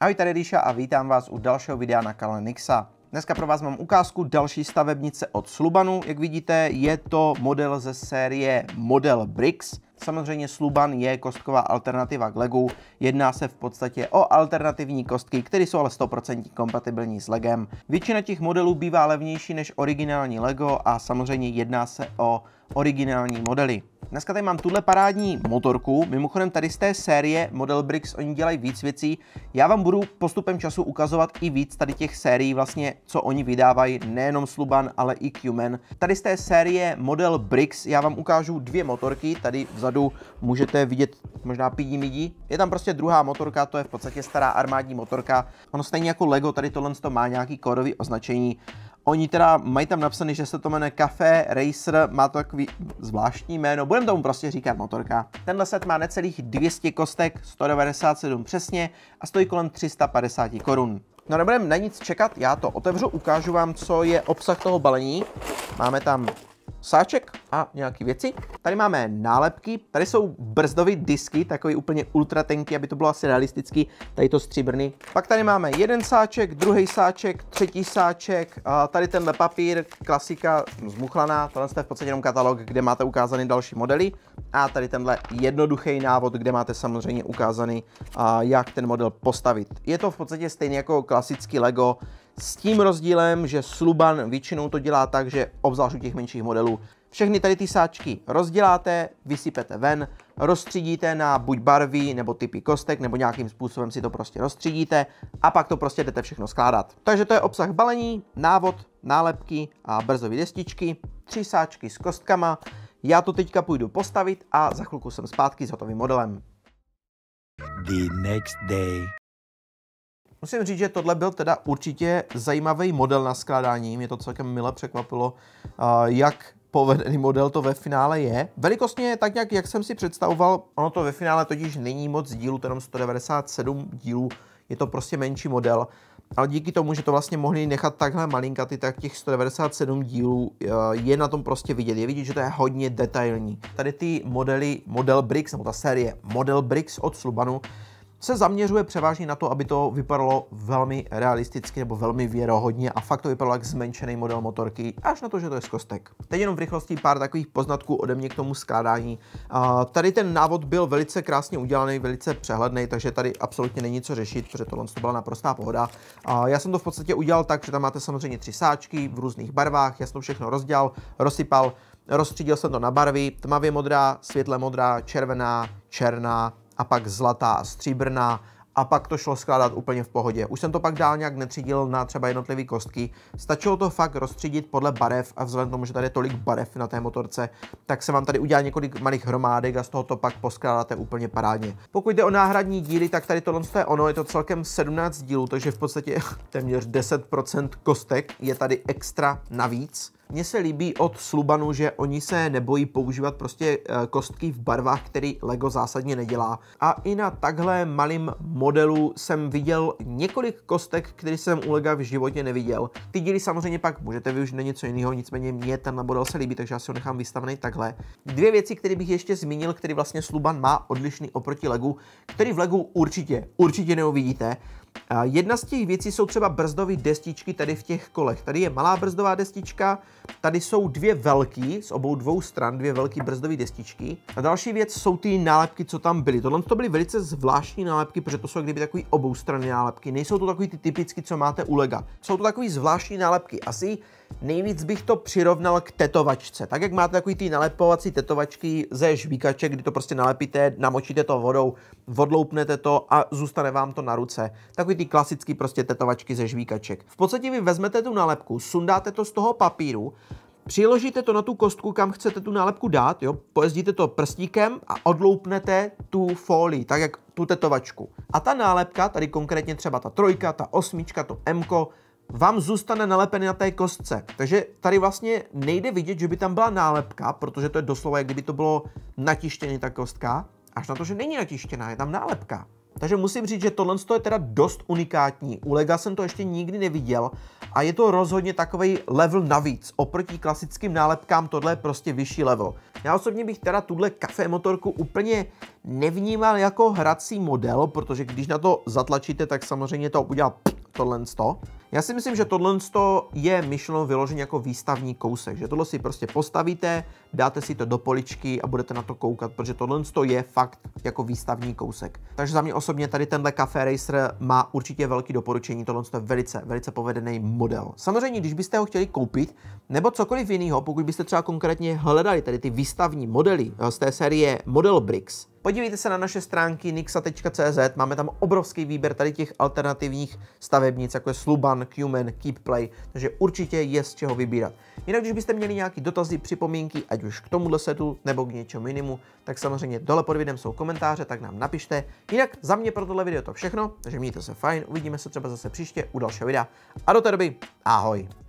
Ahoj, tady Ríša a vítám vás u dalšího videa na kanále Nixa. Dneska pro vás mám ukázku další stavebnice od Slubanu. Jak vidíte, je to model ze série Model Bricks. Samozřejmě Sluban je kostková alternativa k LEGu. Jedná se v podstatě o alternativní kostky, které jsou ale 100% kompatibilní s LEGem. Většina těch modelů bývá levnější než originální LEGO a samozřejmě jedná se o originální modely. Dneska tady mám tuhle parádní motorku, mimochodem tady z té série Model Bricks oni dělají víc věcí. Já vám budu postupem času ukazovat i víc tady těch sérií vlastně, co oni vydávají, nejenom Sluban, ale i Qman. Tady z té série Model Bricks já vám ukážu dvě motorky, tady vzadu můžete vidět možná pídí midí. Je tam prostě druhá motorka, to je v podstatě stará armádní motorka. Ono stejně jako Lego, tady tohle má nějaký kódový označení. Oni teda mají tam napsané, že se to jmenuje Café Racer, má to takový zvláštní jméno, budeme tomu prostě říkat motorka. Tenhle set má necelých 200 kostek, 197 přesně a stojí kolem 350 korun. No nebudeme na nic čekat, já to otevřu, ukážu vám, co je obsah toho balení. Máme tam sáček, a nějaký věci. Tady máme nálepky, tady jsou brzdové disky, takový úplně ultra tenký, aby to bylo asi realistický, tady to stříbrný. Pak tady máme jeden sáček, druhý sáček, třetí sáček, a tady tenhle papír, klasika zmuchlaná, tohle je v podstatě jenom katalog, kde máte ukázaný další modely a tady tenhle jednoduchý návod, kde máte samozřejmě ukázaný, a jak ten model postavit. Je to v podstatě stejně jako klasický LEGO, s tím rozdílem, že Sluban většinou to dělá tak, že obzvlášť u těch menších modelů všechny tady ty sáčky rozděláte, vysypete ven, rozstřídíte na buď barvy nebo typy kostek, nebo nějakým způsobem si to prostě rozstřídíte a pak to prostě jdete všechno skládat. Takže to je obsah balení, návod, nálepky a brzové destičky, tři sáčky s kostkama. Já to teďka půjdu postavit a za chvilku jsem zpátky s hotovým modelem. The next day. Musím říct, že tohle byl teda určitě zajímavý model na skládání. Mě to celkem mile překvapilo, eh, jak povedený model to ve finále je. Velikostně tak nějak, jak jsem si představoval, ono to ve finále totiž není moc dílů, to jenom 197 dílů, je to prostě menší model. Ale díky tomu, že to vlastně mohli nechat takhle malinkatý, tak těch 197 dílů eh, je na tom prostě vidět. Je vidět, že to je hodně detailní. Tady ty modely, model Bricks, nebo ta série Model Bricks od Slubanu, se zaměřuje převážně na to, aby to vypadalo velmi realisticky nebo velmi věrohodně a fakt to vypadalo jak zmenšený model motorky, až na to, že to je z kostek. Teď jenom v rychlosti pár takových poznatků ode mě k tomu skládání. tady ten návod byl velice krásně udělaný, velice přehledný, takže tady absolutně není co řešit, protože tohle to byla naprostá pohoda. já jsem to v podstatě udělal tak, že tam máte samozřejmě tři sáčky v různých barvách, já jsem to všechno rozdělal, rozsypal, rozstřídil jsem to na barvy, tmavě modrá, světle modrá, červená, černá, a pak zlatá, stříbrná, a pak to šlo skládat úplně v pohodě. Už jsem to pak dál nějak netřídil na třeba jednotlivé kostky. Stačilo to fakt rozstřídit podle barev a vzhledem k tomu, že tady je tolik barev na té motorce, tak se vám tady udělá několik malých hromádek a z toho to pak poskládáte úplně parádně. Pokud jde o náhradní díly, tak tady tohle je ono, je to celkem 17 dílů, takže v podstatě téměř 10% kostek je tady extra navíc mně se líbí od Slubanu, že oni se nebojí používat prostě eh, kostky v barvách, který LEGO zásadně nedělá. A i na takhle malým modelu jsem viděl několik kostek, které jsem u LEGO v životě neviděl. Ty díly samozřejmě pak můžete využít na něco jiného, nicméně mě ten model se líbí, takže já si ho nechám vystavený takhle. Dvě věci, které bych ještě zmínil, které vlastně Sluban má odlišný oproti LEGO, který v LEGO určitě, určitě neuvidíte, eh, Jedna z těch věcí jsou třeba brzdové destičky tady v těch kolech. Tady je malá brzdová destička, Tady jsou dvě velký, z obou dvou stran, dvě velké brzdové destičky. A další věc jsou ty nálepky, co tam byly. Tohle to byly velice zvláštní nálepky, protože to jsou kdyby takový oboustranné nálepky. Nejsou to takový ty typicky, co máte u Lega. Jsou to takový zvláštní nálepky. Asi nejvíc bych to přirovnal k tetovačce. Tak jak máte takový ty nalepovací tetovačky ze žvíkače, kdy to prostě nalepíte, namočíte to vodou, odloupnete to a zůstane vám to na ruce. Takový ty klasický prostě tetovačky ze žvíkaček. V podstatě vy vezmete tu nálepku, sundáte to z toho papíru Přiložíte to na tu kostku, kam chcete tu nálepku dát, jo? pojezdíte to prstíkem a odloupnete tu folii, tak jak tu tetovačku. A ta nálepka, tady konkrétně třeba ta trojka, ta osmička, to Mko, vám zůstane nalepený na té kostce. Takže tady vlastně nejde vidět, že by tam byla nálepka, protože to je doslova, jak kdyby to bylo natištěné ta kostka, až na to, že není natištěná, je tam nálepka. Takže musím říct, že tohle je teda dost unikátní. U Lega jsem to ještě nikdy neviděl a je to rozhodně takový level navíc. Oproti klasickým nálepkám tohle je prostě vyšší level. Já osobně bych teda tuhle kafe motorku úplně nevnímal jako hrací model, protože když na to zatlačíte, tak samozřejmě to udělá tohle Já si myslím, že tohle je myšleno vyložen jako výstavní kousek, že tohle si prostě postavíte, dáte si to do poličky a budete na to koukat, protože tohle je fakt jako výstavní kousek. Takže za mě osobně tady tenhle Café Racer má určitě velký doporučení, tohle je velice, velice povedený model. Samozřejmě, když byste ho chtěli koupit, nebo cokoliv jiného, pokud byste třeba konkrétně hledali tady ty výstavní modely eh, z té série Model Bricks, Podívejte se na naše stránky nixa.cz, máme tam obrovský výběr tady těch alternativních stavebnic, jako je Sluban, Qmen, Keepplay, takže určitě je z čeho vybírat. Jinak, když byste měli nějaké dotazy, připomínky, ať už k tomuhle setu nebo k něčemu jinému, tak samozřejmě dole pod videem jsou komentáře, tak nám napište. Jinak za mě pro tohle video to všechno, takže mějte se fajn, uvidíme se třeba zase příště u dalšího videa. A do té doby, ahoj!